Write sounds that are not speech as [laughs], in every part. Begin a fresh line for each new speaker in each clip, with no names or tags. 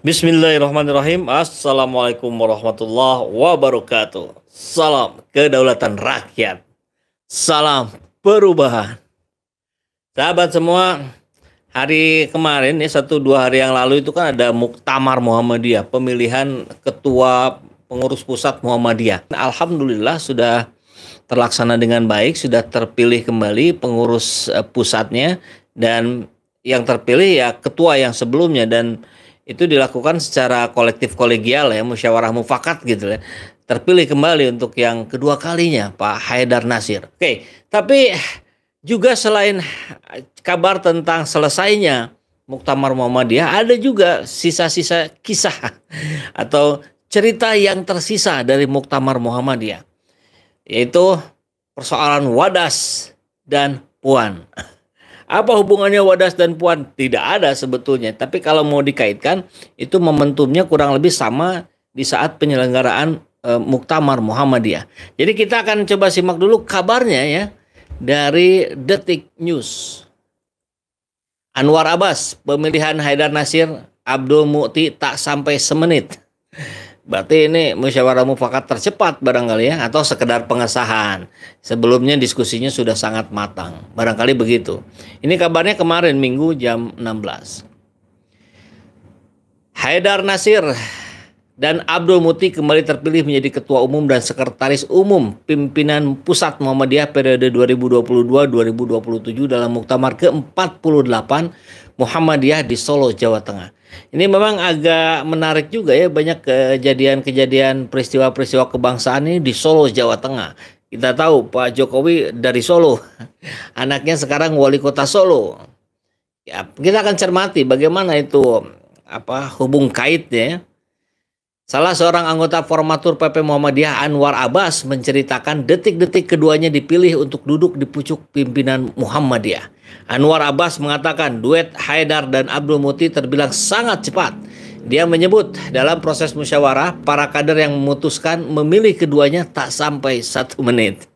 Bismillahirrahmanirrahim. Assalamualaikum warahmatullahi wabarakatuh. Salam kedaulatan rakyat. Salam perubahan. Sahabat semua, hari kemarin ya satu dua hari yang lalu itu kan ada Muktamar Muhammadiyah, pemilihan ketua pengurus pusat Muhammadiyah. Alhamdulillah sudah terlaksana dengan baik, sudah terpilih kembali pengurus eh, pusatnya dan yang terpilih ya ketua yang sebelumnya dan itu dilakukan secara kolektif kolegial ya musyawarah mufakat gitu ya terpilih kembali untuk yang kedua kalinya Pak Haidar Nasir. Oke, tapi juga selain kabar tentang selesainya Muktamar Muhammadiyah ada juga sisa-sisa kisah [laughs] atau cerita yang tersisa dari Muktamar Muhammadiyah yaitu persoalan Wadas dan Puan. Apa hubungannya Wadas dan Puan? Tidak ada sebetulnya. Tapi kalau mau dikaitkan, itu momentumnya kurang lebih sama di saat penyelenggaraan e, Muktamar Muhammadiyah. Jadi kita akan coba simak dulu kabarnya ya dari Detik News. Anwar Abbas, pemilihan Haidar Nasir, Abdul Mukti tak sampai semenit. Berarti ini musyawarah mufakat tercepat barangkali ya atau sekedar pengesahan. Sebelumnya diskusinya sudah sangat matang. Barangkali begitu. Ini kabarnya kemarin Minggu jam 16. Haidar Nasir dan Abdul Muti kembali terpilih menjadi ketua umum dan sekretaris umum pimpinan Pusat Muhammadiyah periode 2022-2027 dalam muktamar ke-48 Muhammadiyah di Solo, Jawa Tengah. Ini memang agak menarik juga ya banyak kejadian-kejadian peristiwa-peristiwa kebangsaan ini di Solo Jawa Tengah. Kita tahu Pak Jokowi dari Solo, [laughs] anaknya sekarang wali kota Solo. Ya, kita akan cermati bagaimana itu apa hubung kaitnya ya. Salah seorang anggota formatur PP Muhammadiyah Anwar Abbas menceritakan detik-detik keduanya dipilih untuk duduk di pucuk pimpinan Muhammadiyah. Anwar Abbas mengatakan duet Haidar dan Abdul Muti terbilang sangat cepat. Dia menyebut dalam proses musyawarah para kader yang memutuskan memilih keduanya tak sampai satu [laughs] menit.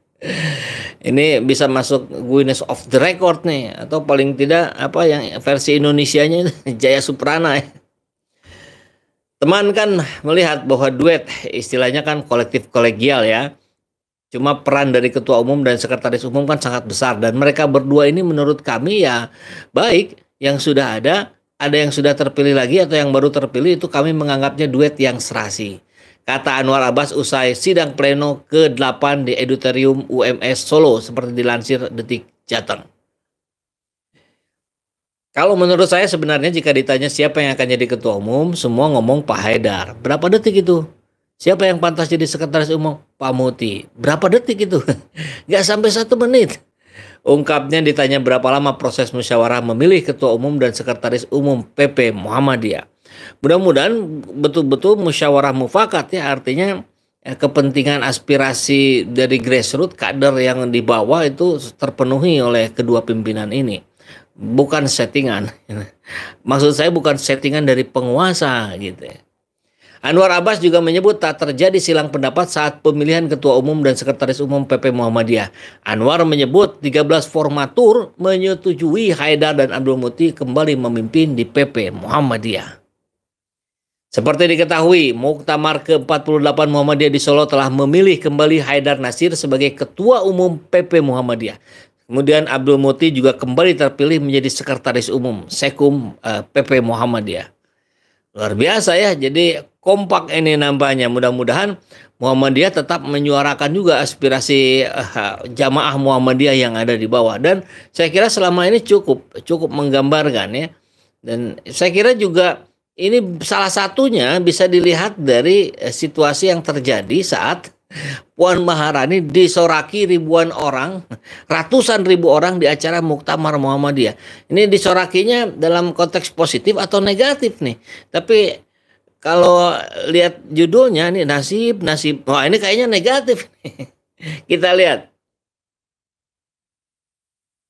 Ini bisa masuk Guinness of the Record nih atau paling tidak apa yang versi Indonesianya [laughs] Jaya Suprana ya. Teman kan melihat bahwa duet istilahnya kan kolektif kolegial ya. Cuma peran dari ketua umum dan sekretaris umum kan sangat besar dan mereka berdua ini menurut kami ya baik yang sudah ada, ada yang sudah terpilih lagi atau yang baru terpilih itu kami menganggapnya duet yang serasi. Kata Anwar Abbas usai sidang pleno ke-8 di Eduterium UMS Solo seperti dilansir Detik Jateng. Kalau menurut saya sebenarnya jika ditanya siapa yang akan jadi ketua umum, semua ngomong Pak Haidar. Berapa detik itu? Siapa yang pantas jadi sekretaris umum? Pak Muti. Berapa detik itu? [laughs] Gak sampai satu menit. Ungkapnya ditanya berapa lama proses musyawarah memilih ketua umum dan sekretaris umum PP Muhammadiyah. Mudah-mudahan betul-betul musyawarah mufakat ya artinya eh, kepentingan aspirasi dari grassroots kader yang dibawa itu terpenuhi oleh kedua pimpinan ini bukan settingan. [laughs] Maksud saya bukan settingan dari penguasa gitu ya. Anwar Abbas juga menyebut tak terjadi silang pendapat saat pemilihan ketua umum dan sekretaris umum PP Muhammadiyah. Anwar menyebut 13 formatur menyetujui Haidar dan Abdul Muti kembali memimpin di PP Muhammadiyah. Seperti diketahui, Muktamar ke-48 Muhammadiyah di Solo telah memilih kembali Haidar Nasir sebagai ketua umum PP Muhammadiyah Kemudian Abdul Muti juga kembali terpilih menjadi sekretaris umum Sekum eh, PP Muhammadiyah. Luar biasa ya. Jadi kompak ini nampaknya. Mudah-mudahan Muhammadiyah tetap menyuarakan juga aspirasi eh, jamaah Muhammadiyah yang ada di bawah dan saya kira selama ini cukup cukup menggambarkan ya. Dan saya kira juga ini salah satunya bisa dilihat dari eh, situasi yang terjadi saat Puan Maharani disoraki ribuan orang, ratusan ribu orang di acara Muktamar Muhammadiyah. Ini disorakinya dalam konteks positif atau negatif nih. Tapi kalau lihat judulnya nih nasib nasib, wah ini kayaknya negatif. [laughs] Kita lihat.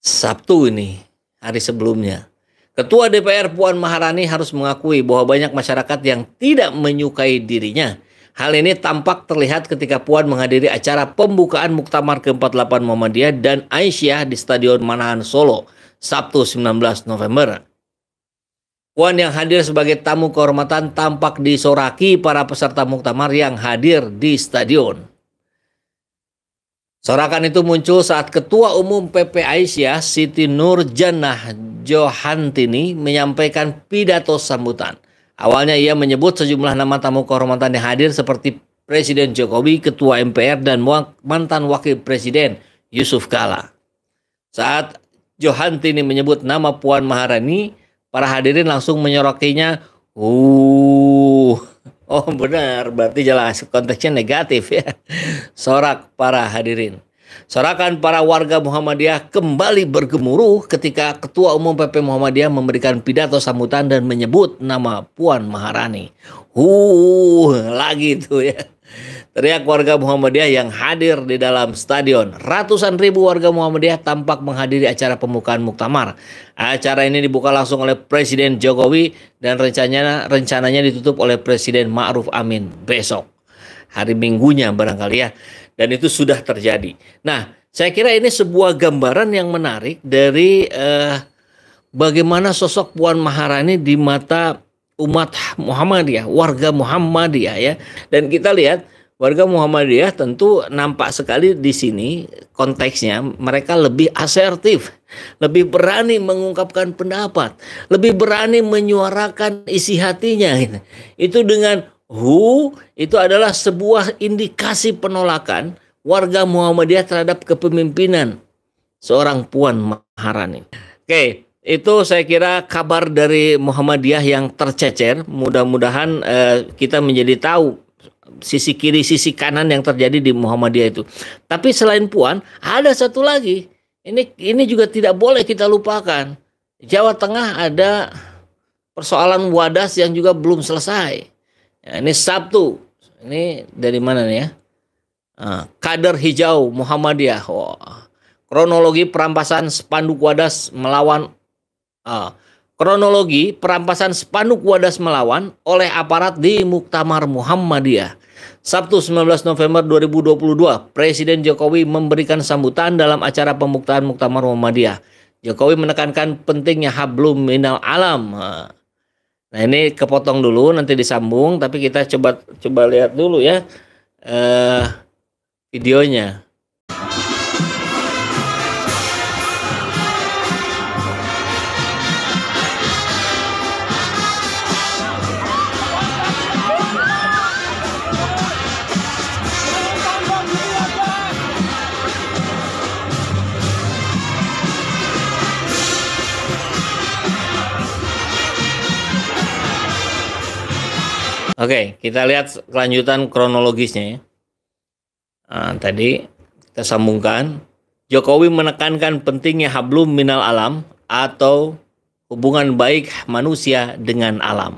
Sabtu ini, hari sebelumnya, Ketua DPR Puan Maharani harus mengakui bahwa banyak masyarakat yang tidak menyukai dirinya Hal ini tampak terlihat ketika Puan menghadiri acara pembukaan Muktamar ke-48 Muhammadiyah dan Aisyah di Stadion Manahan Solo, Sabtu 19 November. Puan yang hadir sebagai tamu kehormatan tampak disoraki para peserta muktamar yang hadir di stadion. Sorakan itu muncul saat Ketua Umum PP Aisyah Siti Nurjannah Johantini menyampaikan pidato sambutan. Awalnya ia menyebut sejumlah nama tamu kehormatan yang hadir seperti Presiden Jokowi, Ketua MPR, dan mantan Wakil Presiden Yusuf Kala. Saat Johantini menyebut nama Puan Maharani, para hadirin langsung menyorokinya. Uh, oh benar, berarti jelas konteksnya negatif ya. Sorak para hadirin. Sorakan para warga Muhammadiyah kembali bergemuruh ketika Ketua Umum PP Muhammadiyah memberikan pidato sambutan dan menyebut nama Puan Maharani. Huh, lagi itu ya. Teriak warga Muhammadiyah yang hadir di dalam stadion. Ratusan ribu warga Muhammadiyah tampak menghadiri acara pembukaan muktamar. Acara ini dibuka langsung oleh Presiden Jokowi dan rencananya rencananya ditutup oleh Presiden Ma'ruf Amin besok. Hari Minggunya barangkali ya dan itu sudah terjadi. Nah, saya kira ini sebuah gambaran yang menarik dari eh, bagaimana sosok Puan Maharani di mata umat Muhammadiyah, warga Muhammadiyah ya. Dan kita lihat warga Muhammadiyah tentu nampak sekali di sini konteksnya mereka lebih asertif, lebih berani mengungkapkan pendapat, lebih berani menyuarakan isi hatinya. Gitu. Itu dengan Hu itu adalah sebuah indikasi penolakan warga Muhammadiyah terhadap kepemimpinan seorang Puan Maharani. Oke, itu saya kira kabar dari Muhammadiyah yang tercecer. Mudah-mudahan eh, kita menjadi tahu sisi kiri, sisi kanan yang terjadi di Muhammadiyah itu. Tapi selain Puan, ada satu lagi. Ini ini juga tidak boleh kita lupakan. Jawa Tengah ada persoalan wadas yang juga belum selesai. Ya, ini Sabtu. Ini dari mana nih ya? Ah, kader hijau Muhammadiyah. Oh. Kronologi perampasan spanduk wadas melawan uh, kronologi perampasan spanduk wadas melawan oleh aparat di Muktamar Muhammadiyah. Sabtu 19 November 2022, Presiden Jokowi memberikan sambutan dalam acara pembukaan Muktamar Muhammadiyah. Jokowi menekankan pentingnya hablum minal alam. Uh, Nah ini kepotong dulu nanti disambung tapi kita coba coba lihat dulu ya eh, videonya. Oke, kita lihat kelanjutan kronologisnya ya. Nah, tadi kita sambungkan. Jokowi menekankan pentingnya hablum minal alam atau hubungan baik manusia dengan alam.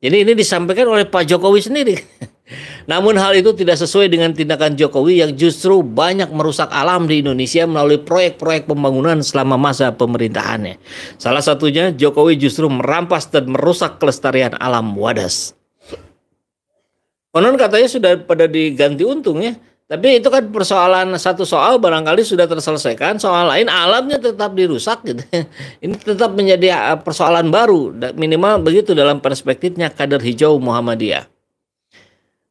Jadi ini disampaikan oleh Pak Jokowi sendiri. [laughs] Namun hal itu tidak sesuai dengan tindakan Jokowi yang justru banyak merusak alam di Indonesia melalui proyek-proyek pembangunan selama masa pemerintahannya. Salah satunya Jokowi justru merampas dan merusak kelestarian alam wadas konon katanya sudah pada diganti untung ya. Tapi itu kan persoalan satu soal barangkali sudah terselesaikan, soal lain alamnya tetap dirusak gitu. [laughs] Ini tetap menjadi eh, persoalan baru, minimal begitu dalam perspektifnya kader hijau Muhammadiyah.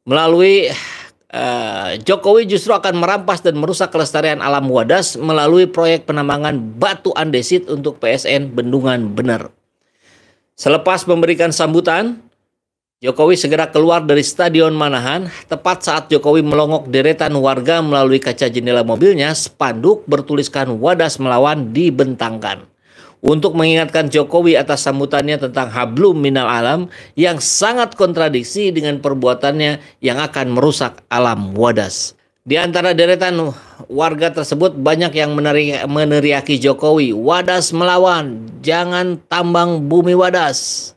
Melalui uh, Jokowi justru akan merampas dan merusak kelestarian alam wadas melalui proyek penambangan batu andesit untuk PSN Bendungan Bener. Selepas memberikan sambutan, Jokowi segera keluar dari Stadion Manahan tepat saat Jokowi melongok deretan warga melalui kaca jendela mobilnya spanduk bertuliskan Wadas Melawan dibentangkan. Untuk mengingatkan Jokowi atas sambutannya tentang hablum minal alam yang sangat kontradiksi dengan perbuatannya yang akan merusak alam Wadas. Di antara deretan warga tersebut banyak yang meneriaki Jokowi, Wadas melawan, jangan tambang bumi Wadas.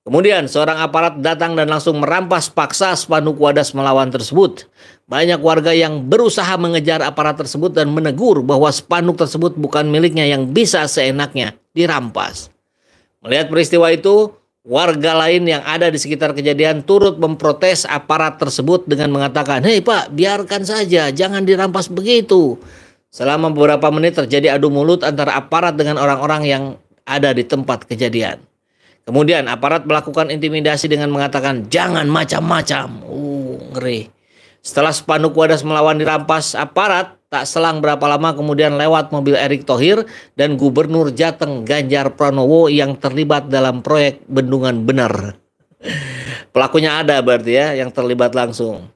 Kemudian seorang aparat datang dan langsung merampas paksa spanduk wadas melawan tersebut. Banyak warga yang berusaha mengejar aparat tersebut dan menegur bahwa spanduk tersebut bukan miliknya yang bisa seenaknya dirampas. Melihat peristiwa itu, warga lain yang ada di sekitar kejadian turut memprotes aparat tersebut dengan mengatakan, "Hei Pak, biarkan saja, jangan dirampas begitu." Selama beberapa menit terjadi adu mulut antara aparat dengan orang-orang yang ada di tempat kejadian. Kemudian aparat melakukan intimidasi dengan mengatakan jangan macam-macam. Uh, ngeri. Setelah spanduk wadas melawan dirampas aparat, tak selang berapa lama kemudian lewat mobil Erick Thohir dan Gubernur Jateng Ganjar Pranowo yang terlibat dalam proyek bendungan benar. [laughs] Pelakunya ada berarti ya yang terlibat langsung.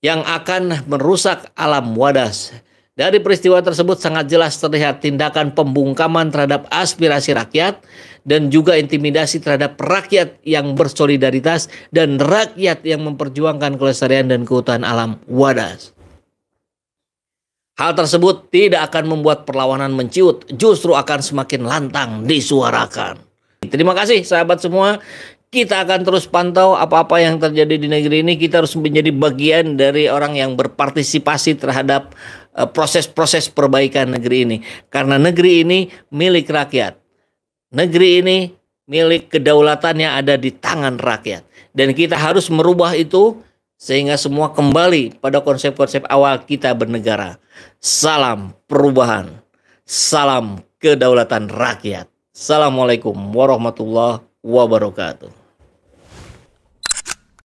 Yang akan merusak alam wadas. Dari peristiwa tersebut sangat jelas terlihat tindakan pembungkaman terhadap aspirasi rakyat dan juga intimidasi terhadap rakyat yang bersolidaritas dan rakyat yang memperjuangkan kelestarian dan keutuhan alam wadas. Hal tersebut tidak akan membuat perlawanan menciut, justru akan semakin lantang disuarakan. Terima kasih sahabat semua kita akan terus pantau apa-apa yang terjadi di negeri ini. Kita harus menjadi bagian dari orang yang berpartisipasi terhadap Eh, proses-proses perbaikan negeri ini karena negeri ini milik rakyat. Negeri ini milik kedaulatan yang ada di tangan rakyat dan kita harus merubah itu sehingga semua kembali pada konsep-konsep awal kita bernegara. Salam perubahan. Salam kedaulatan rakyat. Assalamualaikum warahmatullahi wabarakatuh.